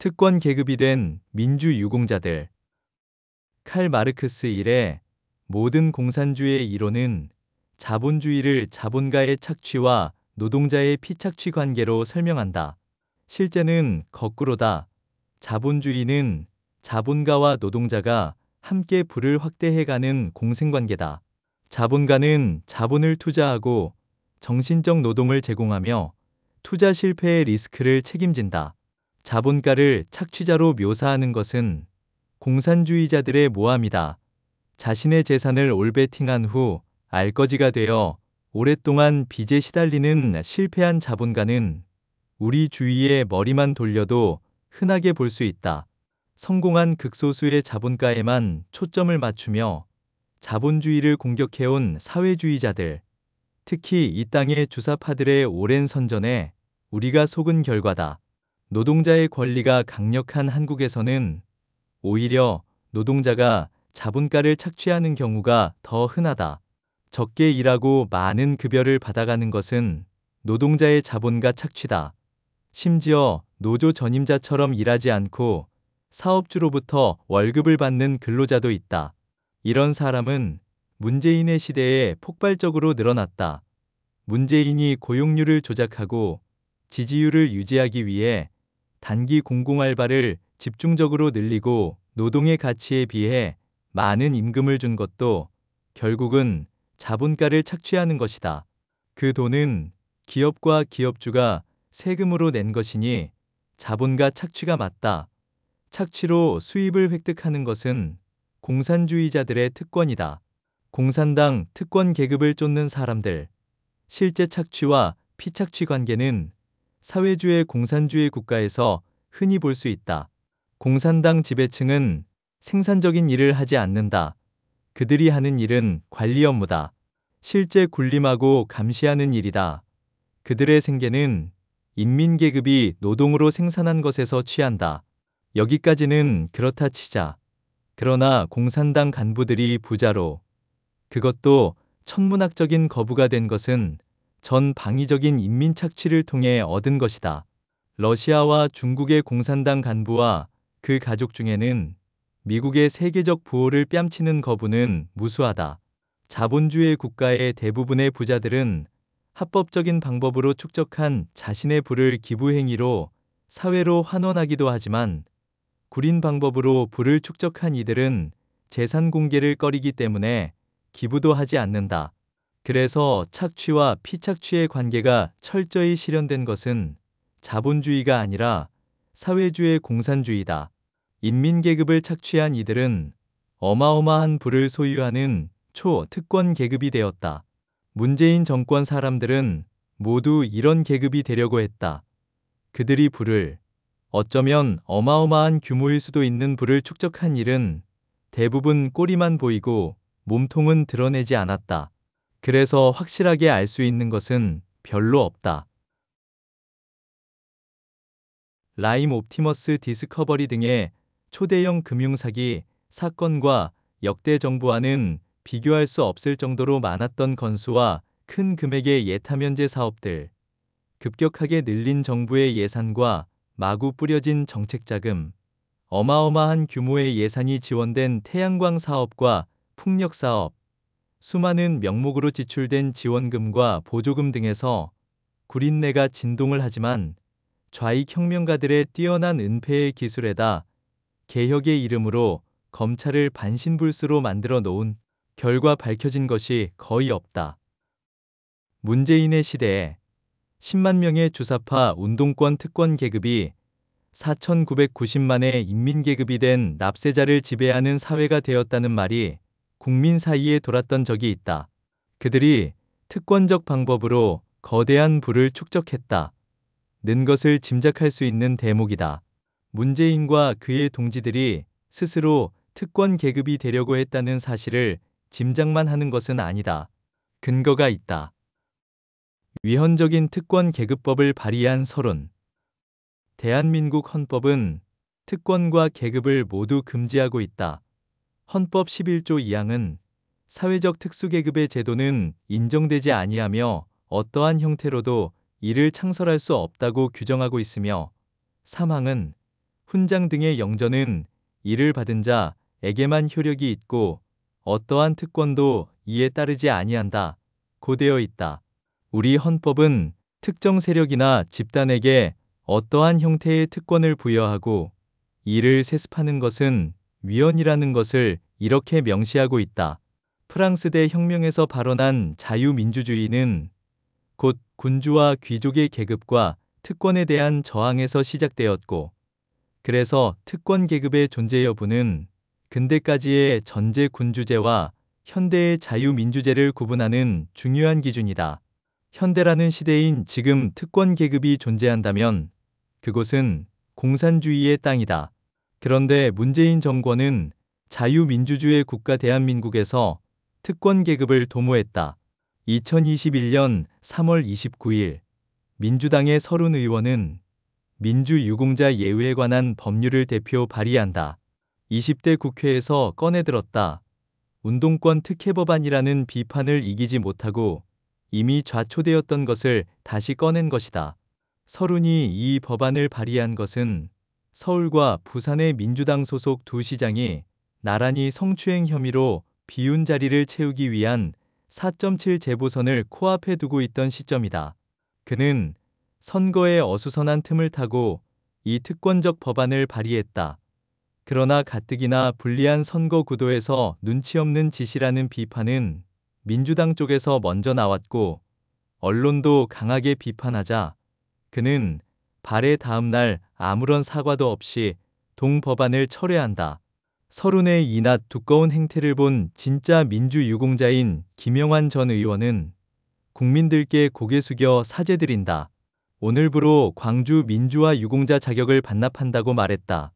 특권 계급이 된 민주유공자들. 칼 마르크스 일의 모든 공산주의 이론은 자본주의를 자본가의 착취와 노동자의 피착취 관계로 설명한다. 실제는 거꾸로다. 자본주의는 자본가와 노동자가 함께 부를 확대해가는 공생관계다. 자본가는 자본을 투자하고 정신적 노동을 제공하며 투자 실패의 리스크를 책임진다. 자본가를 착취자로 묘사하는 것은 공산주의자들의 모함이다. 자신의 재산을 올베팅한 후 알거지가 되어 오랫동안 빚에 시달리는 실패한 자본가는 우리 주위에 머리만 돌려도 흔하게 볼 수 있다. 성공한 극소수의 자본가에만 초점을 맞추며 자본주의를 공격해온 사회주의자들, 특히 이 땅의 주사파들의 오랜 선전에 우리가 속은 결과다. 노동자의 권리가 강력한 한국에서는 오히려 노동자가 자본가를 착취하는 경우가 더 흔하다. 적게 일하고 많은 급여를 받아가는 것은 노동자의 자본가 착취다. 심지어 노조 전임자처럼 일하지 않고 사업주로부터 월급을 받는 근로자도 있다. 이런 사람은 문재인의 시대에 폭발적으로 늘어났다. 문재인이 고용률을 조작하고 지지율을 유지하기 위해 단기 공공알바를 집중적으로 늘리고 노동의 가치에 비해 많은 임금을 준 것도 결국은 자본가를 착취하는 것이다. 그 돈은 기업과 기업주가 세금으로 낸 것이니 자본가 착취가 맞다. 착취로 수입을 획득하는 것은 공산주의자들의 특권이다. 공산당 특권 계급을 쫓는 사람들. 실제 착취와 피착취 관계는 사회주의 공산주의 국가에서 흔히 볼 수 있다. 공산당 지배층은 생산적인 일을 하지 않는다. 그들이 하는 일은 관리 업무다. 실제 군림하고 감시하는 일이다. 그들의 생계는 인민계급이 노동으로 생산한 것에서 취한다. 여기까지는 그렇다 치자. 그러나 공산당 간부들이 부자로 그것도 천문학적인 거부가 된 것은 전방위적인 인민 착취를 통해 얻은 것이다. 러시아와 중국의 공산당 간부와 그 가족 중에는 미국의 세계적 부호를 뺨치는 거부는 무수하다. 자본주의 국가의 대부분의 부자들은 합법적인 방법으로 축적한 자신의 부를 기부행위로 사회로 환원하기도 하지만 구린 방법으로 부를 축적한 이들은 재산 공개를 꺼리기 때문에 기부도 하지 않는다. 그래서 착취와 피착취의 관계가 철저히 실현된 것은 자본주의가 아니라 사회주의 공산주의다. 인민계급을 착취한 이들은 어마어마한 부를 소유하는 초특권 계급이 되었다. 문재인 정권 사람들은 모두 이런 계급이 되려고 했다. 그들이 부를 어쩌면 어마어마한 규모일 수도 있는 부를 축적한 일은 대부분 꼬리만 보이고 몸통은 드러내지 않았다. 그래서 확실하게 알 수 있는 것은 별로 없다. 라임 옵티머스 디스커버리 등의 초대형 금융사기 사건과 역대 정부와는 비교할 수 없을 정도로 많았던 건수와 큰 금액의 예타면제 사업들, 급격하게 늘린 정부의 예산과 마구 뿌려진 정책 자금, 어마어마한 규모의 예산이 지원된 태양광 사업과 풍력 사업, 수많은 명목으로 지출된 지원금과 보조금 등에서 구린내가 진동을 하지만 좌익 혁명가들의 뛰어난 은폐의 기술에다 개혁의 이름으로 검찰을 반신불수로 만들어 놓은 결과 밝혀진 것이 거의 없다. 문재인의 시대에 10만 명의 주사파 운동권 특권 계급이 4,990만의 인민계급이 된 납세자를 지배하는 사회가 되었다는 말이 국민 사이에 돌았던 적이 있다. 그들이 특권적 방법으로 거대한 부를 축적했다. 는 것을 짐작할 수 있는 대목이다. 문재인과 그의 동지들이 스스로 특권 계급이 되려고 했다는 사실을 짐작만 하는 것은 아니다. 근거가 있다. 위헌적인 특권 계급법을 발의한 서론. 대한민국 헌법은 특권과 계급을 모두 금지하고 있다. 헌법 11조 2항은 사회적 특수계급의 제도는 인정되지 아니하며 어떠한 형태로도 이를 창설할 수 없다고 규정하고 있으며 3항은 훈장 등의 영전은 이를 받은 자에게만 효력이 있고 어떠한 특권도 이에 따르지 아니한다. 고되어 있다. 우리 헌법은 특정 세력이나 집단에게 어떠한 형태의 특권을 부여하고 이를 세습하는 것은 위헌이라는 것을 이렇게 명시하고 있다. 프랑스대 혁명에서 발언한 자유민주주의는 곧 군주와 귀족의 계급과 특권에 대한 저항에서 시작되었고, 그래서 특권 계급의 존재 여부는 근대까지의 전제 군주제와 현대의 자유민주제를 구분하는 중요한 기준이다. 현대라는 시대인 지금 특권 계급이 존재한다면 그곳은 공산주의의 땅이다. 그런데 문재인 정권은 자유민주주의 국가 대한민국에서 특권 계급을 도모했다. 2021년 3월 29일 민주당의 서른 의원은 민주유공자 예우에 관한 법률을 대표 발의한다. 20대 국회에서 꺼내들었다. 운동권 특혜법안이라는 비판을 이기지 못하고 이미 좌초되었던 것을 다시 꺼낸 것이다. 서른이 이 법안을 발의한 것은 서울과 부산의 민주당 소속 두 시장이 나란히 성추행 혐의로 비운 자리를 채우기 위한 4.7 재보선을 코앞에 두고 있던 시점이다. 그는 선거의 어수선한 틈을 타고 이 특권적 법안을 발의했다. 그러나 가뜩이나 불리한 선거 구도에서 눈치 없는 짓이라는 비판은 민주당 쪽에서 먼저 나왔고 언론도 강하게 비판하자 그는 발의 다음 날 아무런 사과도 없이 동법안을 철회한다. 서른의 이낮 두꺼운 행태를 본 진짜 민주유공자인 김영환 전 의원은 국민들께 고개 숙여 사죄드린다. 오늘부로 광주 민주화 유공자 자격을 반납한다고 말했다.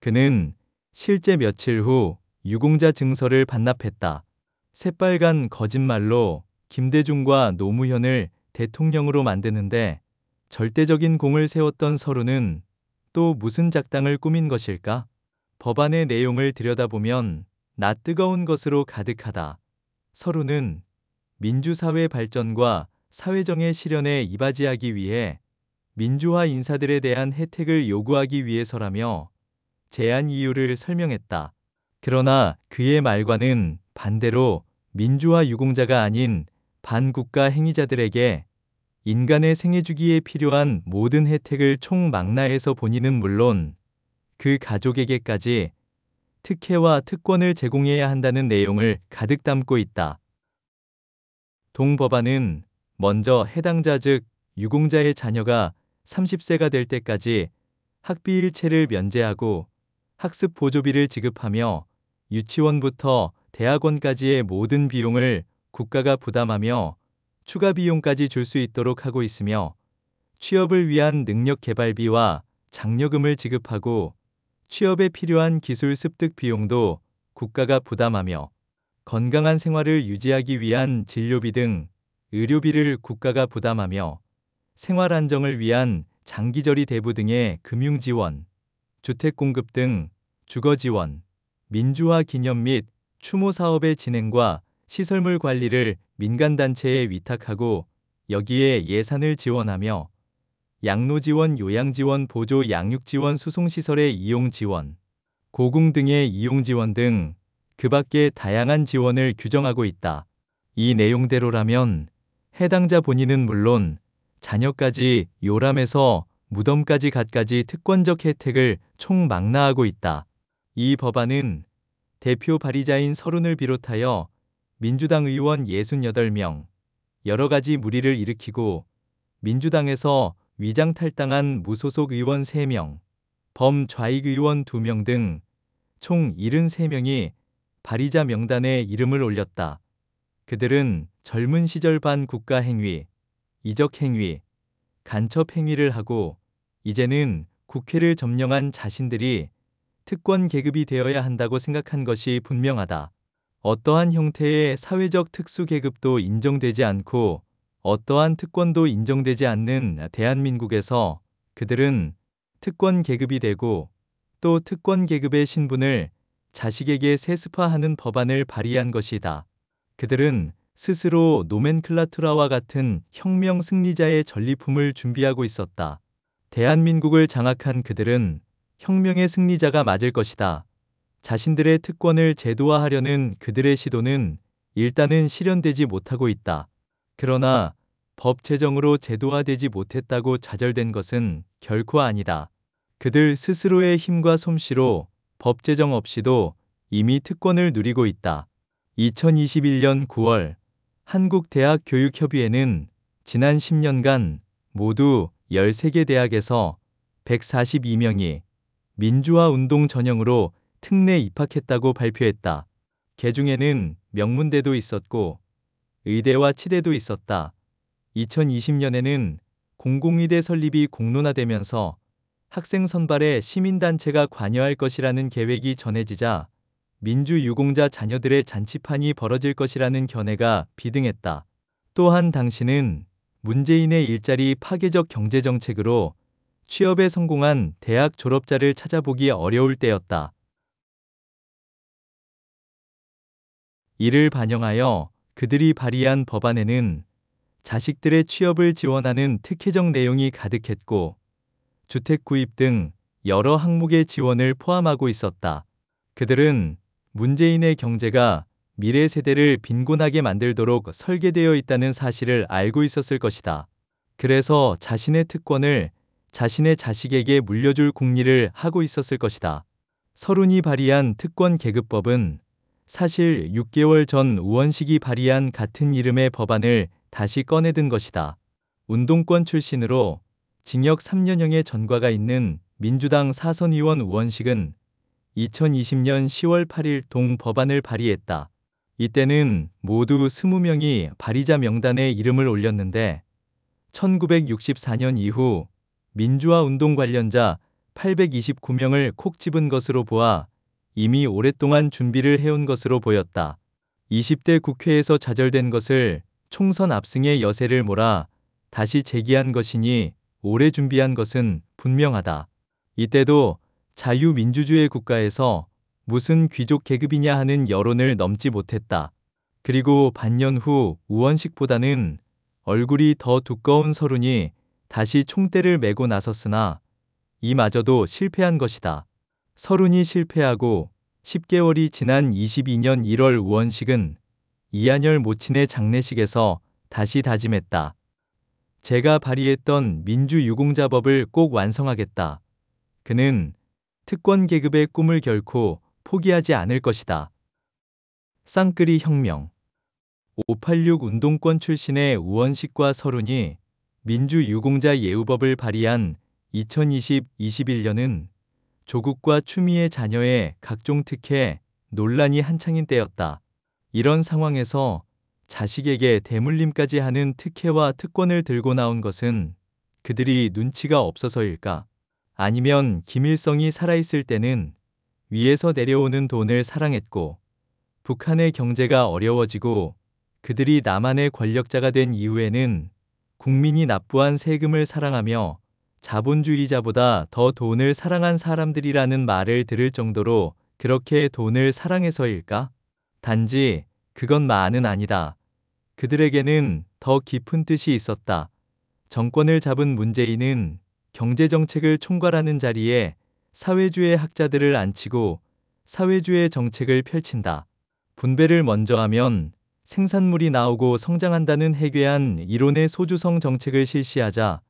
그는 실제 며칠 후 유공자 증서를 반납했다. 새빨간 거짓말로 김대중과 노무현을 대통령으로 만드는데 절대적인 공을 세웠던 서로는 또 무슨 작당을 꾸민 것일까? 법안의 내용을 들여다보면 나 뜨거운 것으로 가득하다. 서로는 민주사회 발전과 사회정의 실현에 이바지하기 위해 민주화 인사들에 대한 혜택을 요구하기 위해서라며 제안 이유를 설명했다. 그러나 그의 말과는 반대로 민주화 유공자가 아닌 반국가 행위자들에게 인간의 생애 주기에 필요한 모든 혜택을 총망라해서 본인은 물론 그 가족에게까지 특혜와 특권을 제공해야 한다는 내용을 가득 담고 있다. 동 법안은 먼저 해당자 즉 유공자의 자녀가 30세가 될 때까지 학비 일체를 면제하고 학습 보조비를 지급하며 유치원부터 대학원까지의 모든 비용을 국가가 부담하며 추가 비용까지 줄 수 있도록 하고 있으며 취업을 위한 능력 개발비와 장려금을 지급하고 취업에 필요한 기술 습득 비용도 국가가 부담하며 건강한 생활을 유지하기 위한 진료비 등 의료비를 국가가 부담하며 생활 안정을 위한 장기절이 대부 등의 금융 지원, 주택 공급 등 주거 지원, 민주화 기념 및 추모 사업의 진행과 시설물 관리를 민간단체에 위탁하고 여기에 예산을 지원하며 양로지원, 요양지원, 보조, 양육지원, 수송시설의 이용지원, 고궁 등의 이용지원 등 그 밖의 다양한 지원을 규정하고 있다. 이 내용대로라면 해당자 본인은 물론 자녀까지 요람에서 무덤까지 갖까지 특권적 혜택을 총망라하고 있다. 이 법안은 대표 발의자인 서른을 비롯하여 민주당 의원 68명, 여러 가지 무리를 일으키고 민주당에서 위장 탈당한 무소속 의원 3명, 범좌익 의원 2명 등 총 73명이 발의자 명단에 이름을 올렸다. 그들은 젊은 시절 반 국가 행위, 이적 행위, 간첩 행위를 하고 이제는 국회를 점령한 자신들이 특권 계급이 되어야 한다고 생각한 것이 분명하다. 어떠한 형태의 사회적 특수계급도 인정되지 않고 어떠한 특권도 인정되지 않는 대한민국에서 그들은 특권 계급이 되고 또 특권 계급의 신분을 자식에게 세습화하는 법안을 발의한 것이다. 그들은 스스로 노멘클라투라와 같은 혁명 승리자의 전리품을 준비하고 있었다. 대한민국을 장악한 그들은 혁명의 승리자가 맞을 것이다. 자신들의 특권을 제도화하려는 그들의 시도는 일단은 실현되지 못하고 있다. 그러나 법 제정으로 제도화되지 못했다고 좌절된 것은 결코 아니다. 그들 스스로의 힘과 솜씨로 법 제정 없이도 이미 특권을 누리고 있다. 2021년 9월 한국대학교육협의회는 지난 10년간 모두 13개 대학에서 142명이 민주화 운동 전형으로 특례 입학했다고 발표했다. 개중에는 명문대도 있었고 의대와 치대도 있었다. 2020년에는 공공의대 설립이 공론화되면서 학생 선발에 시민단체가 관여할 것이라는 계획이 전해지자 민주유공자 자녀들의 잔치판이 벌어질 것이라는 견해가 비등했다. 또한 당시는 문재인의 일자리 파괴적 경제정책으로 취업에 성공한 대학 졸업자를 찾아보기 어려울 때였다. 이를 반영하여 그들이 발의한 법안에는 자식들의 취업을 지원하는 특혜적 내용이 가득했고 주택 구입 등 여러 항목의 지원을 포함하고 있었다. 그들은 문재인의 경제가 미래 세대를 빈곤하게 만들도록 설계되어 있다는 사실을 알고 있었을 것이다. 그래서 자신의 특권을 자신의 자식에게 물려줄 궁리를 하고 있었을 것이다. 서른이 발의한 특권 계급법은 사실 6개월 전 우원식이 발의한 같은 이름의 법안을 다시 꺼내든 것이다. 운동권 출신으로 징역 3년형의 전과가 있는 민주당 사선의원 우원식은 2020년 10월 8일 동 법안을 발의했다. 이때는 모두 20명이 발의자 명단에 이름을 올렸는데 1964년 이후 민주화 운동 관련자 829명을 콕 집은 것으로 보아 이미 오랫동안 준비를 해온 것으로 보였다. 20대 국회에서 좌절된 것을 총선 압승의 여세를 몰아 다시 제기한 것이니 오래 준비한 것은 분명하다. 이때도 자유민주주의 국가에서 무슨 귀족 계급이냐 하는 여론을 넘지 못했다. 그리고 반년 후 우원식보다는 얼굴이 더 두꺼운 서른이 다시 총대를 메고 나섰으나 이마저도 실패한 것이다. 서른이 실패하고 10개월이 지난 22년 1월 우원식은 이한열 모친의 장례식에서 다시 다짐했다. 제가 발의했던 민주유공자법을 꼭 완성하겠다. 그는 특권 계급의 꿈을 결코 포기하지 않을 것이다. 쌍끌이 혁명 586 운동권 출신의 우원식과 서른이 민주유공자 예우법을 발의한 2020-21년은 조국과 추미애 자녀의 각종 특혜, 논란이 한창인 때였다. 이런 상황에서 자식에게 대물림까지 하는 특혜와 특권을 들고 나온 것은 그들이 눈치가 없어서일까? 아니면 김일성이 살아있을 때는 위에서 내려오는 돈을 사랑했고 북한의 경제가 어려워지고 그들이 남한의 권력자가 된 이후에는 국민이 납부한 세금을 사랑하며 자본주의자보다 더 돈을 사랑한 사람들이라는 말을 들을 정도로 그렇게 돈을 사랑해서일까? 단지 그건만은 아니다. 그들에게는 더 깊은 뜻이 있었다. 정권을 잡은 문재인은 경제정책을 총괄하는 자리에 사회주의 학자들을 앉히고 사회주의 정책을 펼친다. 분배를 먼저 하면 생산물이 나오고 성장한다는 해괴한 이론의 소주성 정책을 실시하자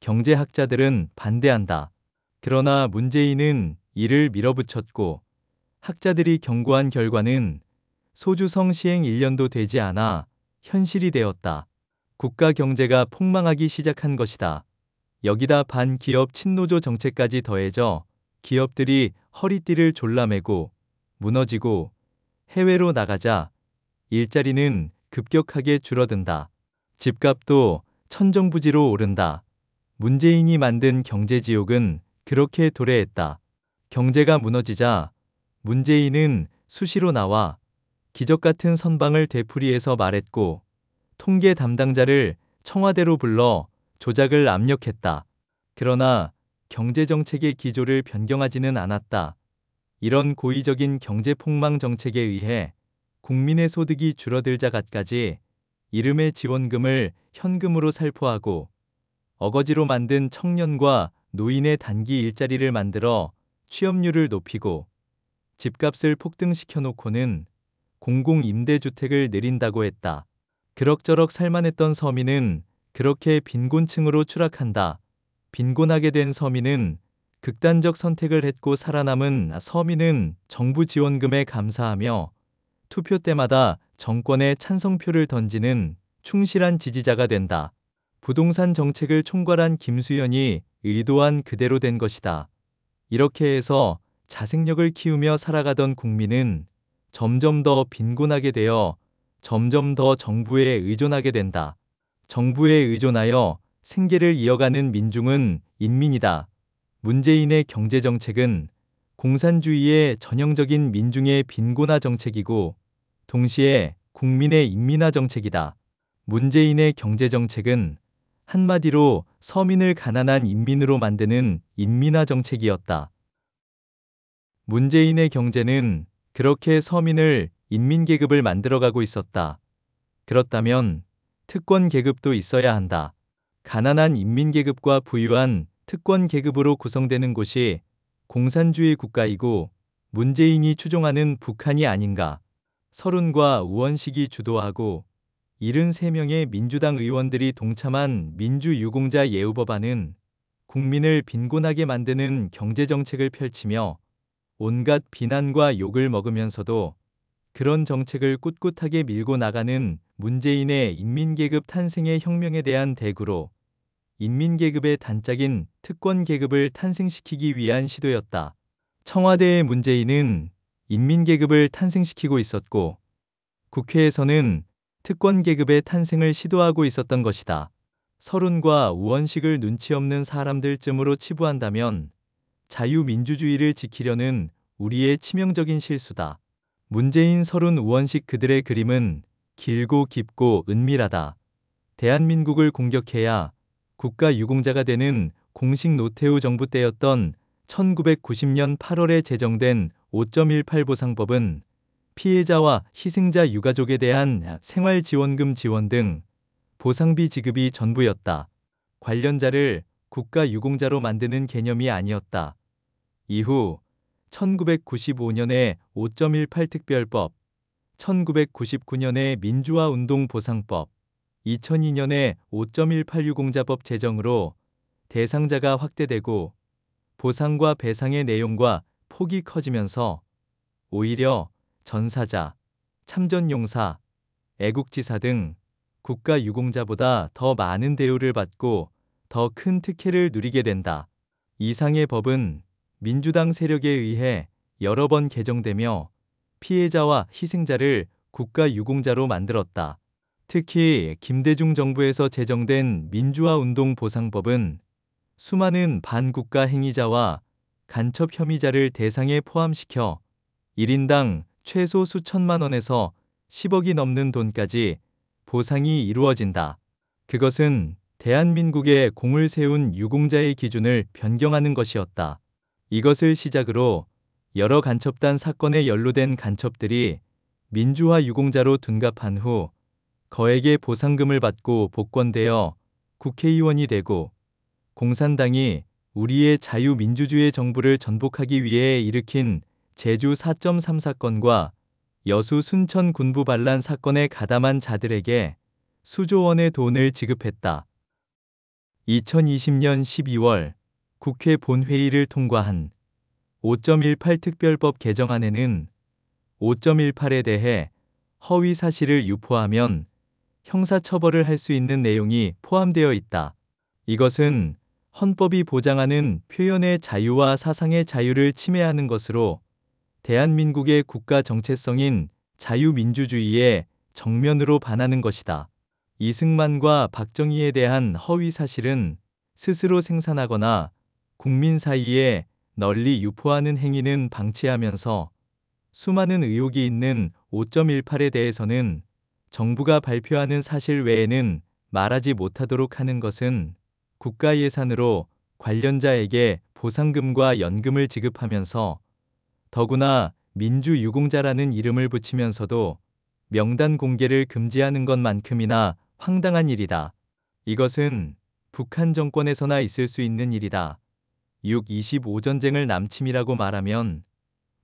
경제학자들은 반대한다. 그러나 문재인은 이를 밀어붙였고 학자들이 경고한 결과는 소주성 시행 1년도 되지 않아 현실이 되었다. 국가 경제가 폭망하기 시작한 것이다. 여기다 반기업 친노조 정책까지 더해져 기업들이 허리띠를 졸라매고 무너지고 해외로 나가자 일자리는 급격하게 줄어든다. 집값도 천정부지로 오른다. 문재인이 만든 경제지옥은 그렇게 도래했다. 경제가 무너지자 문재인은 수시로 나와 기적 같은 선방을 되풀이해서 말했고 통계 담당자를 청와대로 불러 조작을 압력했다. 그러나 경제정책의 기조를 변경하지는 않았다. 이런 고의적인 경제폭망 정책에 의해 국민의 소득이 줄어들자까지 갓 이름의 지원금을 현금으로 살포하고 어거지로 만든 청년과 노인의 단기 일자리를 만들어 취업률을 높이고 집값을 폭등시켜 놓고는 공공임대주택을 내린다고 했다. 그럭저럭 살만했던 서민은 그렇게 빈곤층으로 추락한다. 빈곤하게 된 서민은 극단적 선택을 했고 살아남은 서민은 정부 지원금에 감사하며 투표 때마다 정권에 찬성표를 던지는 충실한 지지자가 된다. 부동산 정책을 총괄한 김수현이 의도한 그대로 된 것이다. 이렇게 해서 자생력을 키우며 살아가던 국민은 점점 더 빈곤하게 되어 점점 더 정부에 의존하게 된다. 정부에 의존하여 생계를 이어가는 민중은 인민이다. 문재인의 경제정책은 공산주의의 전형적인 민중의 빈곤화 정책이고 동시에 국민의 인민화 정책이다. 문재인의 경제정책은 한마디로 서민을 가난한 인민으로 만드는 인민화 정책이었다. 문재인의 경제는 그렇게 서민을 인민계급을 만들어가고 있었다. 그렇다면 특권계급도 있어야 한다. 가난한 인민계급과 부유한 특권계급으로 구성되는 곳이 공산주의 국가이고 문재인이 추종하는 북한이 아닌가. 서른과 우원식이 주도하고 73명의 민주당 의원들이 동참한 민주유공자 예우법안은 국민을 빈곤하게 만드는 경제정책을 펼치며 온갖 비난과 욕을 먹으면서도 그런 정책을 꿋꿋하게 밀고 나가는 문재인의 인민계급 탄생의 혁명에 대한 대구로 인민계급의 단짝인 특권계급을 탄생시키기 위한 시도였다. 청와대의 문재인은 인민계급을 탄생시키고 있었고 국회에서는 특권 계급의 탄생을 시도하고 있었던 것이다. 서른과 우원식을 눈치 없는 사람들쯤으로 치부한다면 자유민주주의를 지키려는 우리의 치명적인 실수다. 문재인 서른 우원식 그들의 그림은 길고 깊고 은밀하다. 대한민국을 공격해야 국가 유공자가 되는 공식 노태우 정부 때였던 1990년 8월에 제정된 5.18 보상법은 피해자와 희생자 유가족에 대한 생활지원금 지원 등 보상비 지급이 전부였다. 관련자를 국가유공자로 만드는 개념이 아니었다. 이후 1995년에 5.18 특별법, 1999년에 민주화운동보상법, 2002년에 5.18 유공자법 제정으로 대상자가 확대되고 보상과 배상의 내용과 폭이 커지면서 오히려 전사자, 참전용사, 애국지사 등 국가 유공자보다 더 많은 대우를 받고 더 큰 특혜를 누리게 된다. 이상의 법은 민주당 세력에 의해 여러 번 개정되며 피해자와 희생자를 국가 유공자로 만들었다. 특히 김대중 정부에서 제정된 민주화 운동 보상법은 수많은 반국가 행위자와 간첩 혐의자를 대상에 포함시켜 1인당 최소 수천만 원에서 10억이 넘는 돈까지 보상이 이루어진다. 그것은 대한민국의 공을 세운 유공자의 기준을 변경하는 것이었다. 이것을 시작으로 여러 간첩단 사건에 연루된 간첩들이 민주화 유공자로 둔갑한 후 거액의 보상금을 받고 복권되어 국회의원이 되고 공산당이 우리의 자유민주주의 정부를 전복하기 위해 일으킨 제주 4.3 사건과 여수 순천 군부 반란 사건에 가담한 자들에게 수조원의 돈을 지급했다. 2020년 12월 국회 본회의를 통과한 5.18 특별법 개정안에는 5.18에 대해 허위 사실을 유포하면 형사처벌을 할 수 있는 내용이 포함되어 있다. 이것은 헌법이 보장하는 표현의 자유와 사상의 자유를 침해하는 것으로 대한민국의 국가 정체성인 자유민주주의에 정면으로 반하는 것이다. 이승만과 박정희에 대한 허위 사실은 스스로 생산하거나 국민 사이에 널리 유포하는 행위는 방치하면서 수많은 의혹이 있는 5.18에 대해서는 정부가 발표하는 사실 외에는 말하지 못하도록 하는 것은 국가 예산으로 관련자에게 보상금과 연금을 지급하면서 더구나 민주유공자라는 이름을 붙이면서도 명단 공개를 금지하는 것만큼이나 황당한 일이다. 이것은 북한 정권에서나 있을 수 있는 일이다. 6.25 전쟁을 남침이라고 말하면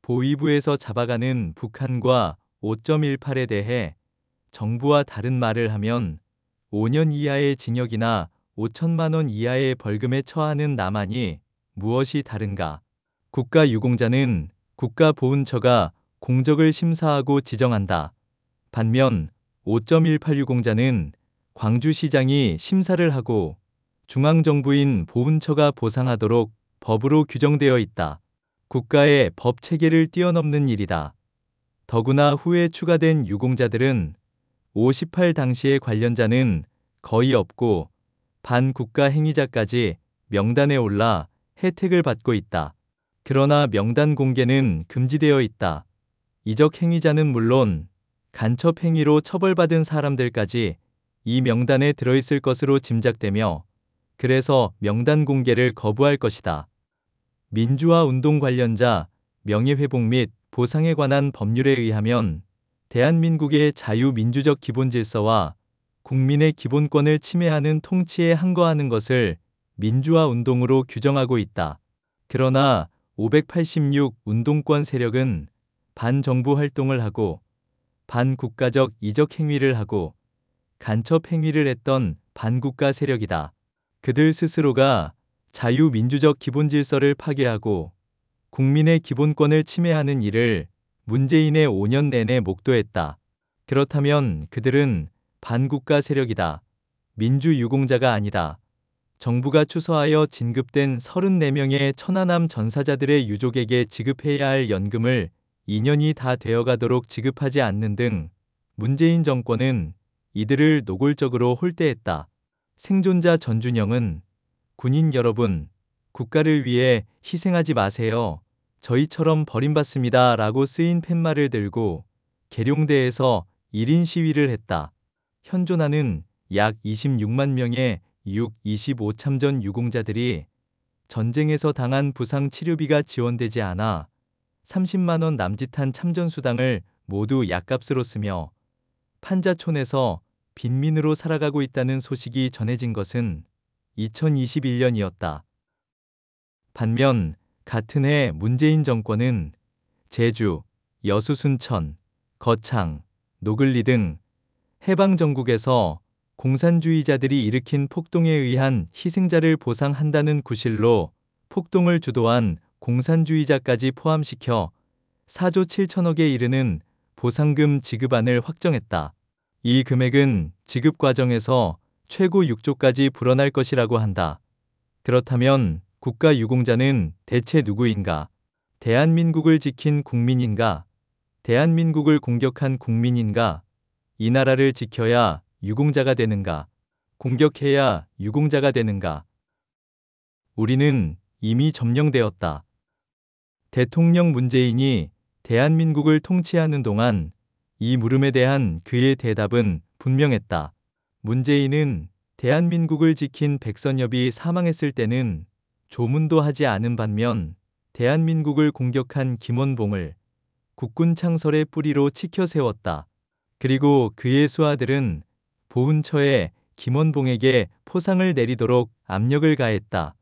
보위부에서 잡아가는 북한과 5.18에 대해 정부와 다른 말을 하면 5년 이하의 징역이나 5천만 원 이하의 벌금에 처하는 나만이 무엇이 다른가? 국가 유공자는 국가보훈처가 공적을 심사하고 지정한다. 반면 5.186공자는 광주시장이 심사를 하고 중앙정부인 보훈처가 보상하도록 법으로 규정되어 있다. 국가의 법 체계를 뛰어넘는 일이다. 더구나 후에 추가된 유공자들은 58 당시의 관련자는 거의 없고 반국가 행위자까지 명단에 올라 혜택을 받고 있다. 그러나 명단 공개는 금지되어 있다. 이적 행위자는 물론 간첩 행위로 처벌받은 사람들까지 이 명단에 들어있을 것으로 짐작되며 그래서 명단 공개를 거부할 것이다. 민주화 운동 관련자 명예회복 및 보상에 관한 법률에 의하면 대한민국의 자유민주적 기본질서와 국민의 기본권을 침해하는 통치에 항거하는 것을 민주화 운동으로 규정하고 있다. 그러나 586 운동권 세력은 반정부 활동을 하고 반국가적 이적 행위를 하고 간첩 행위를 했던 반국가 세력이다. 그들 스스로가 자유민주적 기본 질서를 파괴하고 국민의 기본권을 침해하는 일을 문재인의 5년 내내 목도했다. 그렇다면 그들은 반국가 세력이다. 민주유공자가 아니다. 정부가 추서하여 진급된 34명의 천안함 전사자들의 유족에게 지급해야 할 연금을 2년이 다 되어가도록 지급하지 않는 등 문재인 정권은 이들을 노골적으로 홀대했다. 생존자 전준영은 군인 여러분, 국가를 위해 희생하지 마세요. 저희처럼 버림받습니다. 라고 쓰인 팻말을 들고 계룡대에서 1인 시위를 했다. 현존하는 약 26만 명의 6. 25 참전 유공자들이 전쟁에서 당한 부상 치료비가 지원되지 않아 30만원 남짓한 참전수당을 모두 약값으로 쓰며 판자촌에서 빈민으로 살아가고 있다는 소식이 전해진 것은 2021년이었다. 반면 같은 해 문재인 정권은 제주, 여수 순천, 거창, 노글리 등 해방 전국에서 공산주의자들이 일으킨 폭동에 의한 희생자를 보상한다는 구실로 폭동을 주도한 공산주의자까지 포함시켜 4조 7천억에 이르는 보상금 지급안을 확정했다. 이 금액은 지급 과정에서 최고 6조까지 불어날 것이라고 한다. 그렇다면 국가 유공자는 대체 누구인가? 대한민국을 지킨 국민인가? 대한민국을 공격한 국민인가? 이 나라를 지켜야 유공자가 되는가? 공격해야 유공자가 되는가? 우리는 이미 점령되었다. 대통령 문재인이 대한민국을 통치하는 동안 이 물음에 대한 그의 대답은 분명했다. 문재인은 대한민국을 지킨 백선엽이 사망했을 때는 조문도 하지 않은 반면 대한민국을 공격한 김원봉을 국군 창설의 뿌리로 치켜 세웠다. 그리고 그의 수하들은 보은처에 김원봉에게 포상을 내리도록 압력을 가했다.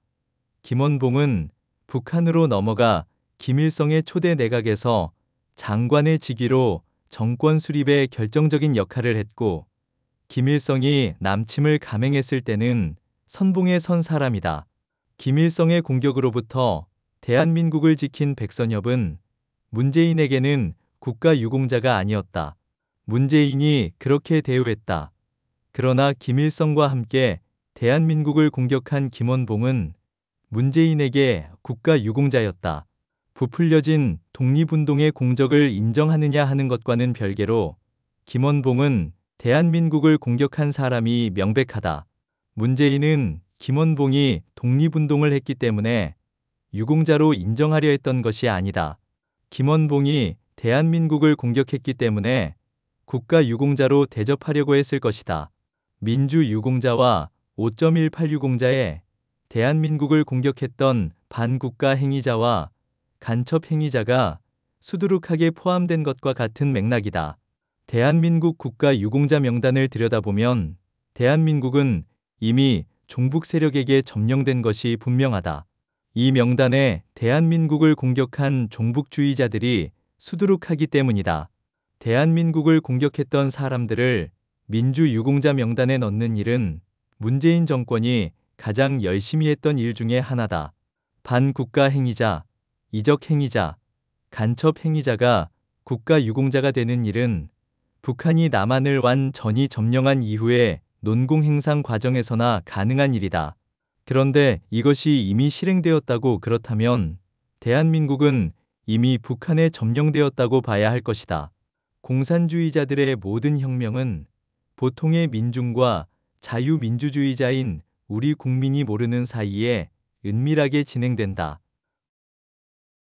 김원봉은 북한으로 넘어가 김일성의 초대 내각에서 장관의 직위로 정권 수립에 결정적인 역할을 했고 김일성이 남침을 감행했을 때는 선봉에 선 사람이다. 김일성의 공격으로부터 대한민국을 지킨 백선엽은 문재인에게는 국가 유공자가 아니었다. 문재인이 그렇게 대우했다. 그러나 김일성과 함께 대한민국을 공격한 김원봉은 문재인에게 국가 유공자였다. 부풀려진 독립운동의 공적을 인정하느냐 하는 것과는 별개로 김원봉은 대한민국을 공격한 사람이 명백하다. 문재인은 김원봉이 독립운동을 했기 때문에 유공자로 인정하려 했던 것이 아니다. 김원봉이 대한민국을 공격했기 때문에 국가 유공자로 대접하려고 했을 것이다. 민주유공자와 5.18유공자의 대한민국을 공격했던 반국가 행위자와 간첩 행위자가 수두룩하게 포함된 것과 같은 맥락이다. 대한민국 국가 유공자 명단을 들여다보면 대한민국은 이미 종북 세력에게 점령된 것이 분명하다. 이 명단에 대한민국을 공격한 종북주의자들이 수두룩하기 때문이다. 대한민국을 공격했던 사람들을 민주 유공자 명단에 넣는 일은 문재인 정권이 가장 열심히 했던 일 중에 하나다. 반국가 행위자, 이적 행위자, 간첩 행위자가 국가 유공자가 되는 일은 북한이 남한을 완전히 점령한 이후에 논공 행상 과정에서나 가능한 일이다. 그런데 이것이 이미 실행되었다고 그렇다면 대한민국은 이미 북한에 점령되었다고 봐야 할 것이다. 공산주의자들의 모든 혁명은 보통의 민중과 자유민주주의자인 우리 국민이 모르는 사이에 은밀하게 진행된다.